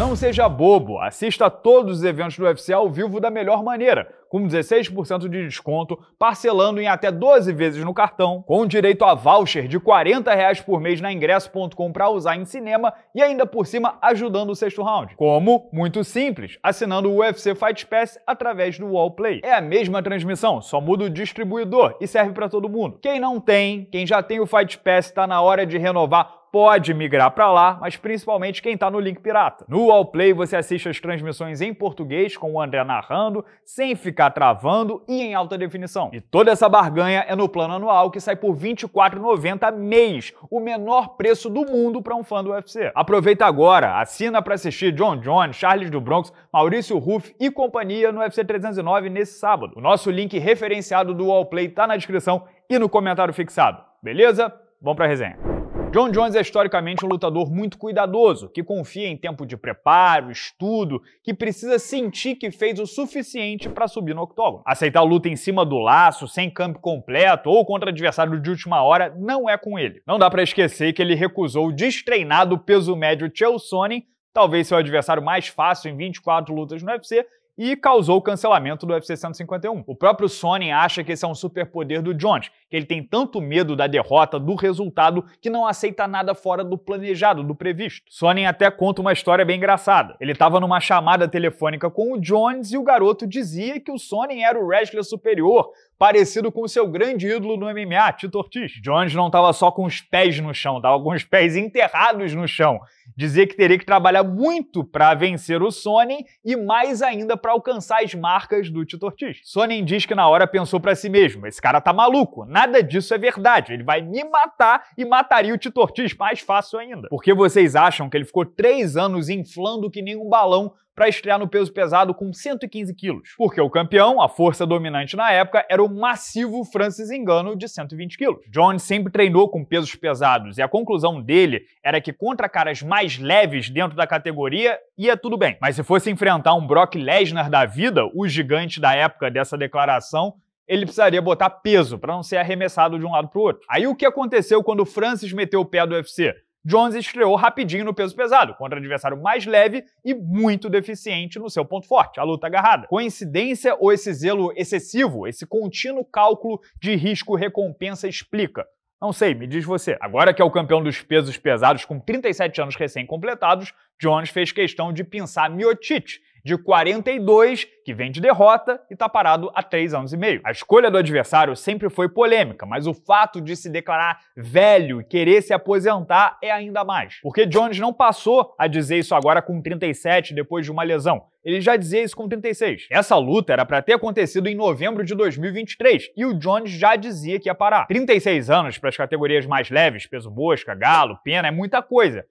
Não seja bobo, assista a todos os eventos do UFC ao vivo da melhor maneira, com 16% de desconto, parcelando em até 12 vezes no cartão, com direito a voucher de 40 reais por mês na ingresso.com para usar em cinema e ainda por cima ajudando o sexto round. Como? Muito simples, assinando o UFC Fight Pass através do Wallplay. É a mesma transmissão, só muda o distribuidor e serve para todo mundo. Quem não tem, quem já tem o Fight Pass, está na hora de renovar pode migrar para lá, mas principalmente quem está no link pirata. No All Play você assiste as transmissões em português com o André narrando, sem ficar travando e em alta definição. E toda essa barganha é no plano anual que sai por R$ 24,90 mês, o menor preço do mundo para um fã do UFC. Aproveita agora, assina para assistir John Jones, Charles do Bronx, Maurício Ruff e companhia no UFC 309 nesse sábado. O nosso link referenciado do All Play tá na descrição e no comentário fixado. Beleza? Vamos para a resenha. John Jones é historicamente um lutador muito cuidadoso, que confia em tempo de preparo, estudo, que precisa sentir que fez o suficiente para subir no octógono. Aceitar a luta em cima do laço, sem campo completo ou contra adversário de última hora não é com ele. Não dá para esquecer que ele recusou o destreinado peso médio Chelsonen, talvez seu adversário mais fácil em 24 lutas no UFC, e causou o cancelamento do UFC 151. O próprio Sony acha que esse é um superpoder do Jones, que ele tem tanto medo da derrota, do resultado, que não aceita nada fora do planejado, do previsto. Sonnen até conta uma história bem engraçada. Ele estava numa chamada telefônica com o Jones e o garoto dizia que o Sonnen era o wrestler superior, parecido com o seu grande ídolo no MMA, Tito Ortiz. Jones não estava só com os pés no chão, estava com os pés enterrados no chão. Dizia que teria que trabalhar muito para vencer o Sonnen e mais ainda para alcançar as marcas do Tito Ortiz. Sonnen diz que na hora pensou para si mesmo: esse cara tá maluco, né? nada disso é verdade. Ele vai me matar e mataria o Tito Ortiz mais fácil ainda. Porque vocês acham que ele ficou três anos inflando que nem um balão para estrear no peso pesado com 115 quilos. Porque o campeão, a força dominante na época, era o massivo Francis Engano de 120 quilos. Jones sempre treinou com pesos pesados e a conclusão dele era que contra caras mais leves dentro da categoria ia tudo bem. Mas se fosse enfrentar um Brock Lesnar da vida, o gigante da época dessa declaração ele precisaria botar peso para não ser arremessado de um lado para o outro. Aí o que aconteceu quando o Francis meteu o pé do UFC? Jones estreou rapidinho no peso pesado, contra um adversário mais leve e muito deficiente no seu ponto forte, a luta agarrada. Coincidência ou esse zelo excessivo, esse contínuo cálculo de risco-recompensa explica? Não sei, me diz você. Agora que é o campeão dos pesos pesados com 37 anos recém-completados, Jones fez questão de pinçar miotite de 42, que vem de derrota e está parado há três anos e meio. A escolha do adversário sempre foi polêmica, mas o fato de se declarar velho e querer se aposentar é ainda mais. Porque Jones não passou a dizer isso agora com 37 depois de uma lesão. Ele já dizia isso com 36. Essa luta era para ter acontecido em novembro de 2023 e o Jones já dizia que ia parar. 36 anos para as categorias mais leves, peso mosca, galo, pena, é muita coisa.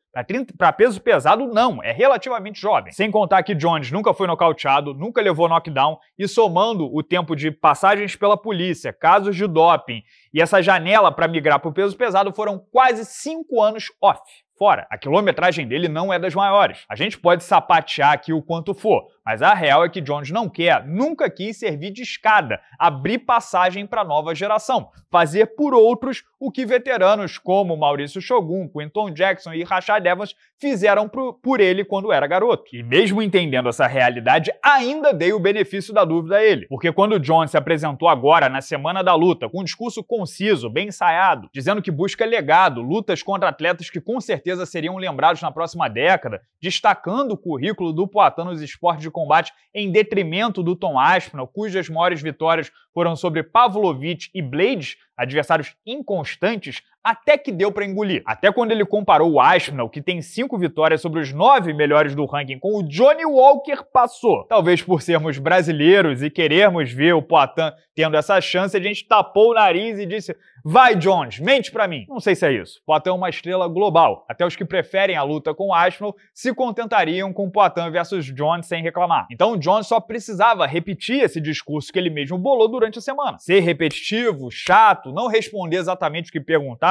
Para peso pesado, não, é relativamente jovem. Sem contar que Jones nunca foi nocauteado, nunca levou knockdown e somando o tempo de passagens pela polícia, casos de doping e essa janela para migrar para o peso pesado foram quase 5 anos off fora. A quilometragem dele não é das maiores. A gente pode sapatear aqui o quanto for, mas a real é que Jones não quer, nunca quis servir de escada, abrir passagem para a nova geração, fazer por outros o que veteranos como Maurício Shogun, Quinton Jackson e Rashad Evans fizeram por ele quando era garoto. E mesmo entendendo essa realidade, ainda dei o benefício da dúvida a ele, porque quando John se apresentou agora na Semana da Luta, com um discurso conciso, bem ensaiado, dizendo que busca legado, lutas contra atletas que com certeza seriam lembrados na próxima década, destacando o currículo do Poitin nos esportes de combate em detrimento do Tom Aspinall, cujas maiores vitórias foram sobre Pavlovich e Blades, adversários inconstantes, até que deu para engolir. Até quando ele comparou o Arsenal, que tem cinco vitórias sobre os nove melhores do ranking, com o Johnny Walker passou. Talvez por sermos brasileiros e querermos ver o Poitin tendo essa chance, a gente tapou o nariz e disse: Vai, Jones, mente para mim. Não sei se é isso. Poitin é uma estrela global. Até os que preferem a luta com o Arsenal se contentariam com Poitin versus Jones sem reclamar. Então o Jones só precisava repetir esse discurso que ele mesmo bolou durante a semana. Ser repetitivo, chato, não responder exatamente o que perguntar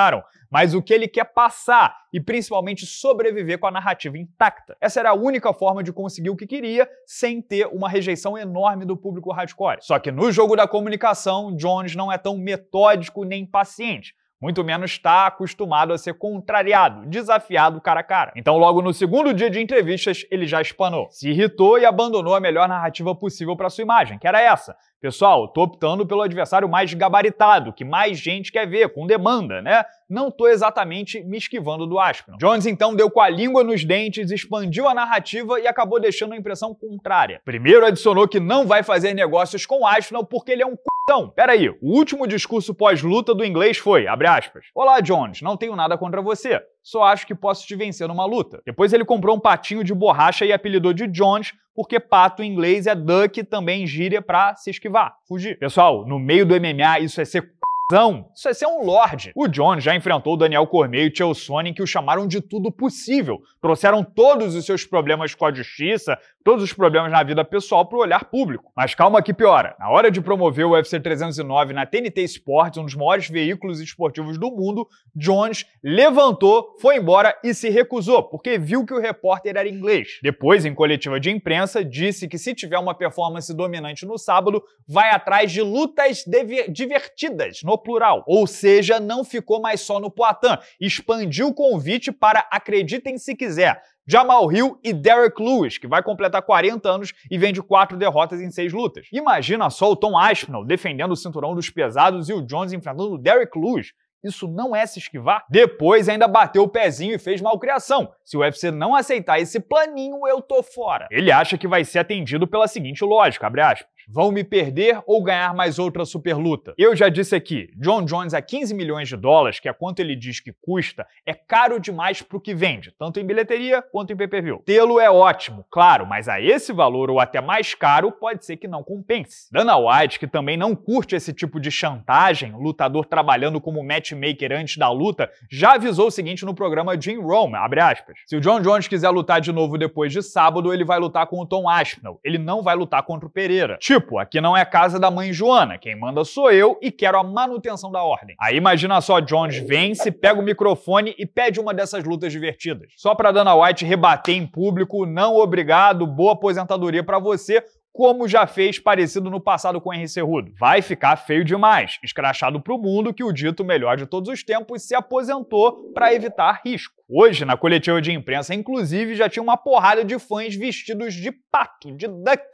mas o que ele quer passar e principalmente sobreviver com a narrativa intacta. Essa era a única forma de conseguir o que queria sem ter uma rejeição enorme do público hardcore. Só que no jogo da comunicação, Jones não é tão metódico nem paciente muito menos está acostumado a ser contrariado, desafiado cara a cara. Então, logo no segundo dia de entrevistas, ele já espanou, se irritou e abandonou a melhor narrativa possível para sua imagem, que era essa: Pessoal, estou optando pelo adversário mais gabaritado, que mais gente quer ver, com demanda, né? Não estou exatamente me esquivando do Aspinall. Jones então deu com a língua nos dentes, expandiu a narrativa e acabou deixando a impressão contrária. Primeiro adicionou que não vai fazer negócios com Aspinall porque ele é um c****ão. Peraí, o último discurso pós-luta do inglês foi, abre aspas, Olá Jones, não tenho nada contra você, só acho que posso te vencer numa luta. Depois ele comprou um patinho de borracha e apelidou de Jones, porque pato em inglês é duck, também gíria para se esquivar, fugir. Pessoal, no meio do MMA isso é ser então, Isso é ser um lorde. O John já enfrentou o Daniel Cormier e o Chael Sonnen que o chamaram de tudo possível. Trouxeram todos os seus problemas com a justiça, todos os problemas na vida pessoal para o olhar público. Mas calma que piora. Na hora de promover o UFC 309 na TNT Sports, um dos maiores veículos esportivos do mundo, Jones levantou, foi embora e se recusou, porque viu que o repórter era inglês. Depois, em coletiva de imprensa, disse que se tiver uma performance dominante no sábado, vai atrás de lutas divertidas no plural, ou seja, não ficou mais só no Poitin, expandiu o convite para Acreditem se quiser. Jamal Hill e Derek Lewis, que vai completar 40 anos e vem de 4 derrotas em 6 lutas. Imagina só o Tom Aspinall defendendo o cinturão dos pesados e o Jones enfrentando o Derek Lewis. Isso não é se esquivar? Depois ainda bateu o pezinho e fez malcriação. Se o UFC não aceitar esse planinho, eu tô fora. Ele acha que vai ser atendido pela seguinte lógica, abre aspas. Vão me perder ou ganhar mais outra superluta? Eu já disse aqui, John Jones a 15 milhões de dólares, que é quanto ele diz que custa, é caro demais para o que vende, tanto em bilheteria quanto em pay-per-view. Tê-lo é ótimo, claro, mas a esse valor ou até mais caro pode ser que não compense. Dana White, que também não curte esse tipo de chantagem, lutador trabalhando como matchmaker antes da luta, já avisou o seguinte no programa Jim Rome, abre aspas. Se o John Jones quiser lutar de novo depois de sábado, ele vai lutar com o Tom Aspinall. Ele não vai lutar contra o Pereira. Tipo, tipo, aqui não é casa da mãe Joana, quem manda sou eu e quero a manutenção da ordem. Aí imagina só, Jones vence, pega o microfone e pede uma dessas lutas divertidas. Só pra Dana White rebater em público, não obrigado, boa aposentadoria para você, como já fez parecido no passado com Henry Cerrudo. Vai ficar feio demais, escrachado para o mundo que o dito melhor de todos os tempos se aposentou para evitar risco. Hoje, na coletiva de imprensa, inclusive, já tinha uma porrada de fãs vestidos de pato, de duck,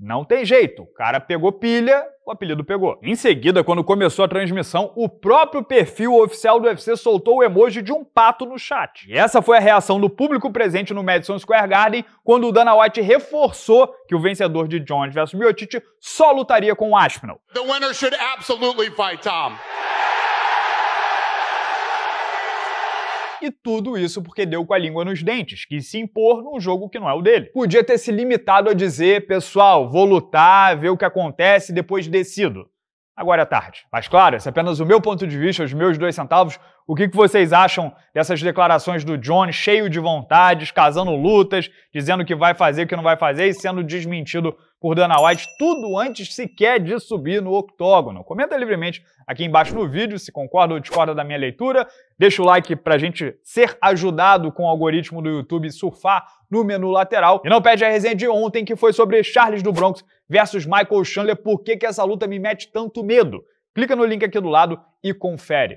não tem jeito, o cara pegou pilha, o apelido pegou. Em seguida, quando começou a transmissão, o próprio perfil oficial do UFC soltou o emoji de um pato no chat. E essa foi a reação do público presente no Madison Square Garden quando o Dana White reforçou que o vencedor de Jones vs Miocic só lutaria com o Aspinall. The winner should absolutely fight Tom. E tudo isso porque deu com a língua nos dentes, quis se impor num jogo que não é o dele. Podia ter se limitado a dizer, pessoal, vou lutar, ver o que acontece, depois decido. Agora é tarde. Mas claro, esse é apenas o meu ponto de vista, os meus dois centavos. O que, que vocês acham dessas declarações do John, cheio de vontades, casando lutas, dizendo que vai fazer, que não vai fazer e sendo desmentido por Dana White, tudo antes sequer de subir no octógono? Comenta livremente aqui embaixo no vídeo se concorda ou discorda da minha leitura. Deixa o like pra gente ser ajudado com o algoritmo do YouTube surfar no menu lateral. E não perde a resenha de ontem que foi sobre Charles do Bronx versus Michael Chandler. Por que, que essa luta me mete tanto medo? Clica no link aqui do lado e confere.